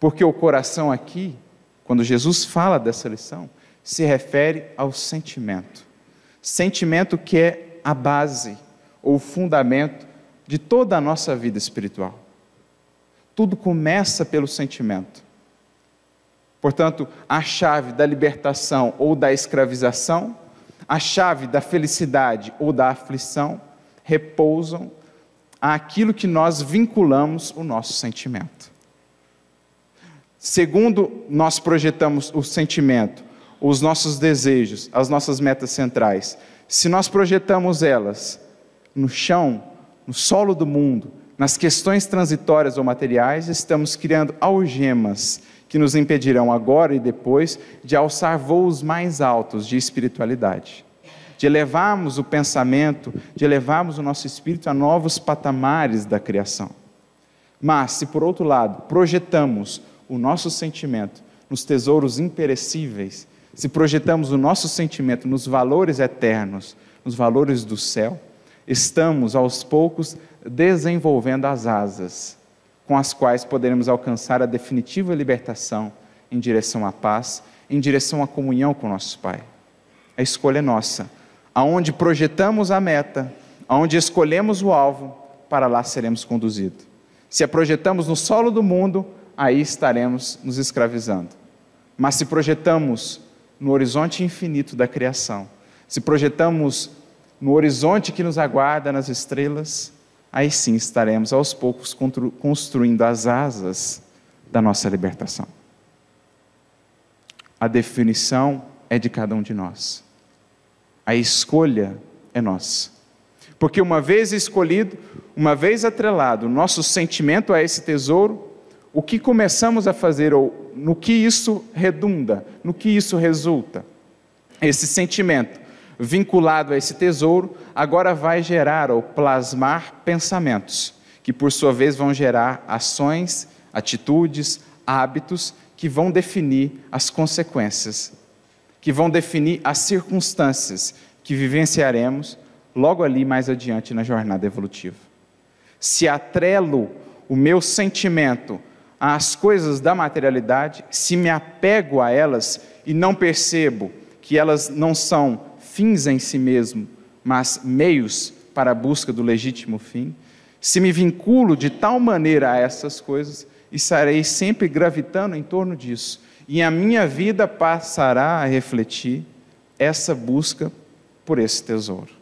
Porque o coração aqui, quando Jesus fala dessa lição, se refere ao sentimento. Sentimento que é a base ou fundamento de toda a nossa vida espiritual. Tudo começa pelo sentimento. Portanto, a chave da libertação ou da escravização, a chave da felicidade ou da aflição, repousam aquilo que nós vinculamos o nosso sentimento. Segundo, nós projetamos o sentimento, os nossos desejos, as nossas metas centrais. Se nós projetamos elas no chão, no solo do mundo, nas questões transitórias ou materiais, estamos criando algemas que nos impedirão agora e depois de alçar voos mais altos de espiritualidade, de elevarmos o pensamento, de elevarmos o nosso espírito a novos patamares da criação. Mas, se por outro lado projetamos o nosso sentimento nos tesouros imperecíveis, se projetamos o nosso sentimento nos valores eternos, nos valores do céu, estamos aos poucos desenvolvendo as asas com as quais poderemos alcançar a definitiva libertação em direção à paz, em direção à comunhão com nosso Pai. A escolha é nossa. Aonde projetamos a meta, aonde escolhemos o alvo, para lá seremos conduzidos. Se a projetamos no solo do mundo, aí estaremos nos escravizando. Mas se projetamos no horizonte infinito da criação, se projetamos no horizonte que nos aguarda nas estrelas, aí sim estaremos aos poucos construindo as asas da nossa libertação. A definição é de cada um de nós. A escolha é nossa. Porque uma vez escolhido, uma vez atrelado, nosso sentimento a esse tesouro, o que começamos a fazer ou no que isso redunda, no que isso resulta. Esse sentimento vinculado a esse tesouro agora vai gerar ou plasmar pensamentos, que por sua vez vão gerar ações, atitudes, hábitos que vão definir as consequências, que vão definir as circunstâncias que vivenciaremos logo ali mais adiante na jornada evolutiva. Se atrelo o meu sentimento às coisas da materialidade, se me apego a elas e não percebo que elas não são fins em si mesmo, mas meios para a busca do legítimo fim, se me vinculo de tal maneira a essas coisas, estarei sempre gravitando em torno disso. E a minha vida passará a refletir essa busca por esse tesouro.